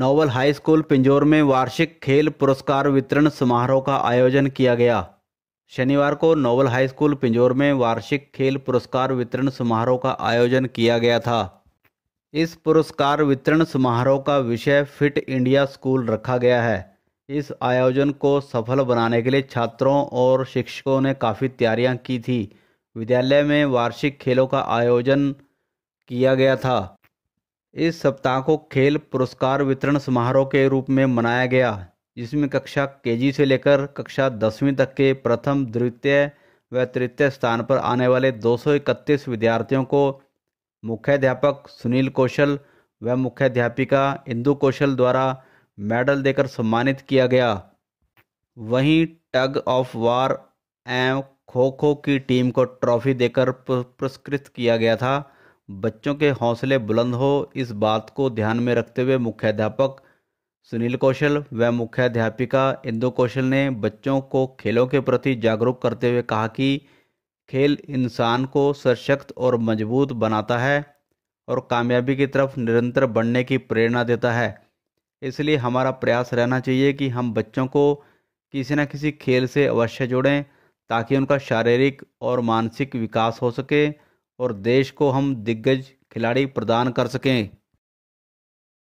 novel high school Pinjore में वार्षिक खेल पुरस्कार वितरण समारोह का आयोजन किया गया शनिवार को नोवल हाई स्कूल पिंजौर में वार्षिक खेल पुरस्कार वितरण समारोह का आयोजन किया गया था इस पुरस्कार वितरण समारोह का विषय फिट इंडिया स्कूल रखा गया है इस आयोजन को सफल बनाने के लिए छात्रों और शिक्षकों ने काफ़ी तैयारियां की थी विद्यालय में वार्षिक खेलों का आयोजन किया गया था इस सप्ताह को खेल पुरस्कार वितरण समारोह के रूप में मनाया गया जिसमें कक्षा केजी से लेकर कक्षा दसवीं तक के प्रथम द्वितीय व तृतीय स्थान पर आने वाले 231 विद्यार्थियों को मुख्याध्यापक सुनील कौशल व मुख्याध्यापिका इंदु कौशल द्वारा मेडल देकर सम्मानित किया गया वहीं टग ऑफ वार एवं खो खो की टीम को ट्रॉफी देकर पुरस्कृत किया गया था बच्चों के हौसले बुलंद हो इस बात को ध्यान में रखते हुए मुख्याध्यापक सुनील कौशल व मुख्याध्यापिका इंदु कौशल ने बच्चों को खेलों के प्रति जागरूक करते हुए कहा कि खेल इंसान को सशक्त और मजबूत बनाता है और कामयाबी की तरफ निरंतर बढ़ने की प्रेरणा देता है इसलिए हमारा प्रयास रहना चाहिए कि हम बच्चों को किसी न किसी खेल से अवश्य जोड़ें ताकि उनका शारीरिक और मानसिक विकास हो सके और देश को हम दिग्गज खिलाड़ी प्रदान कर सकें